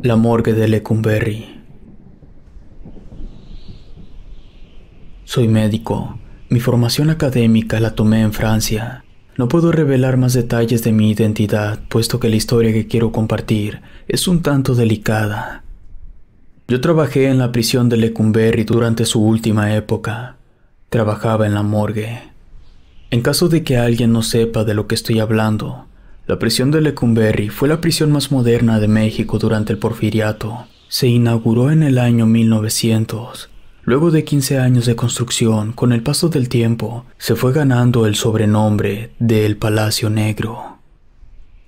La morgue de Lecumberri. Soy médico. Mi formación académica la tomé en Francia. No puedo revelar más detalles de mi identidad, puesto que la historia que quiero compartir es un tanto delicada. Yo trabajé en la prisión de Lecumberri durante su última época. Trabajaba en la morgue. En caso de que alguien no sepa de lo que estoy hablando, la prisión de Lecumberri fue la prisión más moderna de México durante el Porfiriato. Se inauguró en el año 1900. Luego de 15 años de construcción, con el paso del tiempo, se fue ganando el sobrenombre de El Palacio Negro.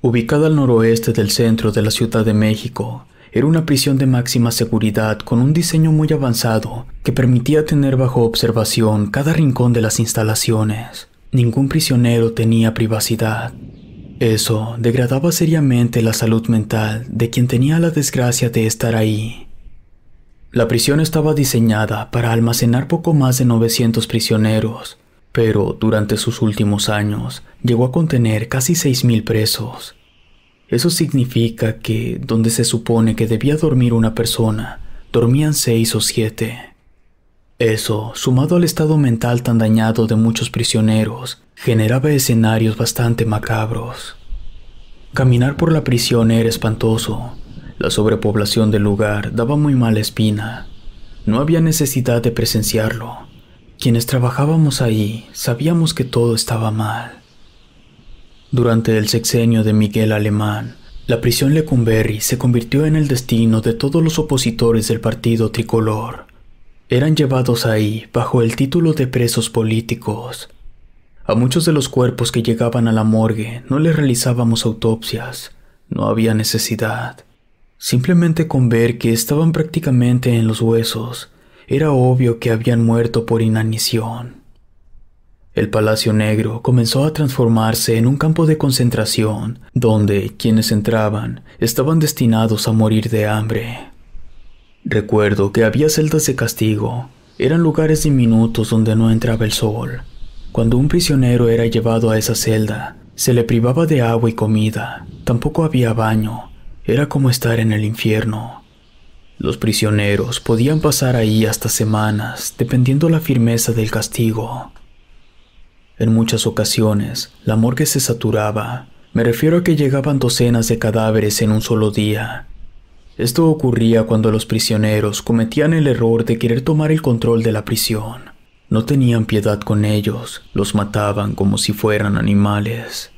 Ubicada al noroeste del centro de la Ciudad de México, era una prisión de máxima seguridad con un diseño muy avanzado que permitía tener bajo observación cada rincón de las instalaciones. Ningún prisionero tenía privacidad. Eso degradaba seriamente la salud mental de quien tenía la desgracia de estar ahí. La prisión estaba diseñada para almacenar poco más de 900 prisioneros, pero durante sus últimos años llegó a contener casi 6.000 presos. Eso significa que donde se supone que debía dormir una persona, dormían seis o siete. Eso, sumado al estado mental tan dañado de muchos prisioneros, generaba escenarios bastante macabros. Caminar por la prisión era espantoso. La sobrepoblación del lugar daba muy mala espina. No había necesidad de presenciarlo. Quienes trabajábamos ahí sabíamos que todo estaba mal. Durante el sexenio de Miguel Alemán, la prisión Lecumberri se convirtió en el destino de todos los opositores del partido tricolor. Eran llevados ahí bajo el título de presos políticos a muchos de los cuerpos que llegaban a la morgue no les realizábamos autopsias, no había necesidad. Simplemente con ver que estaban prácticamente en los huesos, era obvio que habían muerto por inanición. El Palacio Negro comenzó a transformarse en un campo de concentración, donde quienes entraban estaban destinados a morir de hambre. Recuerdo que había celdas de castigo, eran lugares diminutos donde no entraba el sol, cuando un prisionero era llevado a esa celda, se le privaba de agua y comida, tampoco había baño, era como estar en el infierno. Los prisioneros podían pasar ahí hasta semanas, dependiendo la firmeza del castigo. En muchas ocasiones, la morgue se saturaba, me refiero a que llegaban docenas de cadáveres en un solo día. Esto ocurría cuando los prisioneros cometían el error de querer tomar el control de la prisión. No tenían piedad con ellos, los mataban como si fueran animales.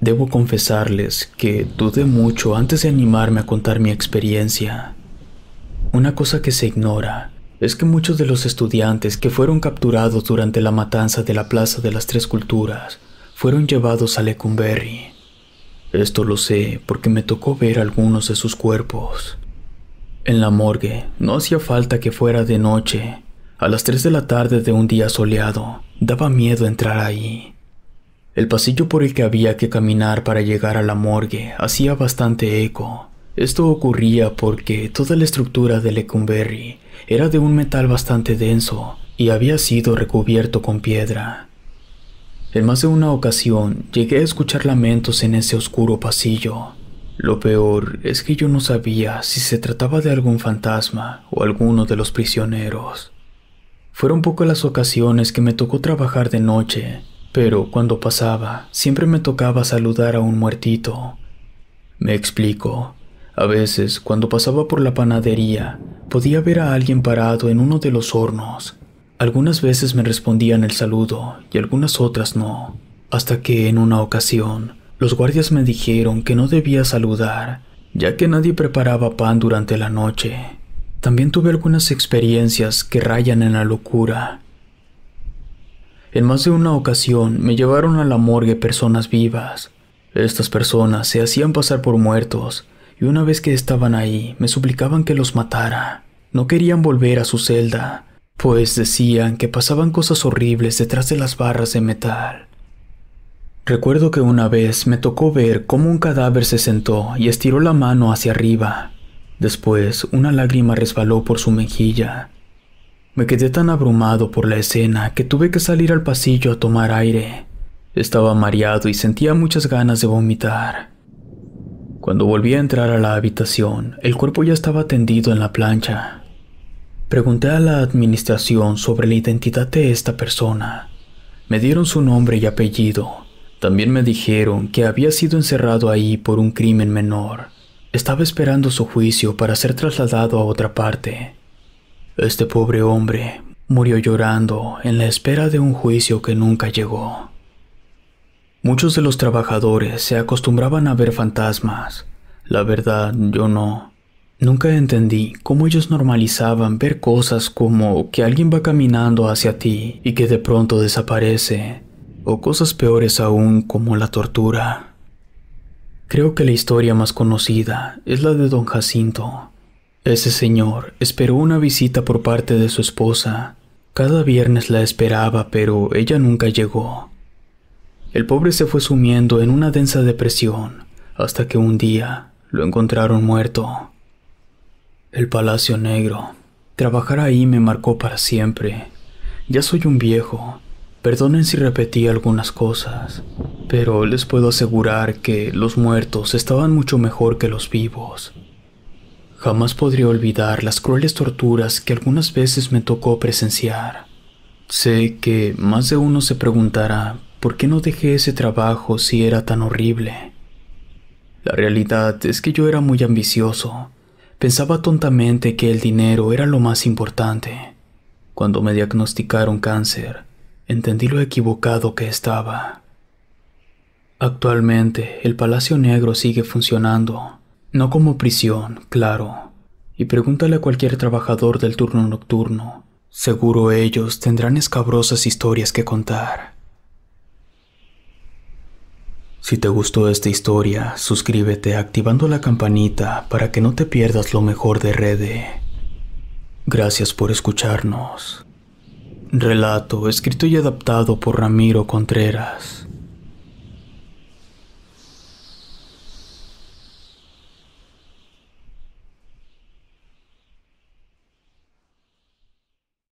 Debo confesarles que dudé mucho antes de animarme a contar mi experiencia. Una cosa que se ignora es que muchos de los estudiantes que fueron capturados durante la matanza de la Plaza de las Tres Culturas fueron llevados a Lecumberri. Esto lo sé porque me tocó ver algunos de sus cuerpos. En la morgue no hacía falta que fuera de noche a las 3 de la tarde de un día soleado, daba miedo entrar ahí. El pasillo por el que había que caminar para llegar a la morgue hacía bastante eco. Esto ocurría porque toda la estructura de Lecumberri era de un metal bastante denso y había sido recubierto con piedra. En más de una ocasión llegué a escuchar lamentos en ese oscuro pasillo. Lo peor es que yo no sabía si se trataba de algún fantasma o alguno de los prisioneros. Fueron pocas las ocasiones que me tocó trabajar de noche, pero cuando pasaba, siempre me tocaba saludar a un muertito. Me explico. A veces, cuando pasaba por la panadería, podía ver a alguien parado en uno de los hornos. Algunas veces me respondían el saludo y algunas otras no, hasta que en una ocasión, los guardias me dijeron que no debía saludar, ya que nadie preparaba pan durante la noche. También tuve algunas experiencias que rayan en la locura. En más de una ocasión me llevaron a la morgue personas vivas. Estas personas se hacían pasar por muertos y una vez que estaban ahí me suplicaban que los matara. No querían volver a su celda, pues decían que pasaban cosas horribles detrás de las barras de metal. Recuerdo que una vez me tocó ver cómo un cadáver se sentó y estiró la mano hacia arriba, Después, una lágrima resbaló por su mejilla. Me quedé tan abrumado por la escena que tuve que salir al pasillo a tomar aire. Estaba mareado y sentía muchas ganas de vomitar. Cuando volví a entrar a la habitación, el cuerpo ya estaba tendido en la plancha. Pregunté a la administración sobre la identidad de esta persona. Me dieron su nombre y apellido. También me dijeron que había sido encerrado ahí por un crimen menor estaba esperando su juicio para ser trasladado a otra parte. Este pobre hombre murió llorando en la espera de un juicio que nunca llegó. Muchos de los trabajadores se acostumbraban a ver fantasmas. La verdad, yo no. Nunca entendí cómo ellos normalizaban ver cosas como que alguien va caminando hacia ti y que de pronto desaparece, o cosas peores aún como la tortura. Creo que la historia más conocida es la de don Jacinto. Ese señor esperó una visita por parte de su esposa. Cada viernes la esperaba, pero ella nunca llegó. El pobre se fue sumiendo en una densa depresión, hasta que un día lo encontraron muerto. El Palacio Negro. Trabajar ahí me marcó para siempre. Ya soy un viejo. Perdonen si repetí algunas cosas, pero les puedo asegurar que los muertos estaban mucho mejor que los vivos. Jamás podría olvidar las crueles torturas que algunas veces me tocó presenciar. Sé que más de uno se preguntará por qué no dejé ese trabajo si era tan horrible. La realidad es que yo era muy ambicioso. Pensaba tontamente que el dinero era lo más importante. Cuando me diagnosticaron cáncer, entendí lo equivocado que estaba. Actualmente, el Palacio Negro sigue funcionando, no como prisión, claro. Y pregúntale a cualquier trabajador del turno nocturno. Seguro ellos tendrán escabrosas historias que contar. Si te gustó esta historia, suscríbete activando la campanita para que no te pierdas lo mejor de Rede. Gracias por escucharnos. Relato escrito y adaptado por Ramiro Contreras.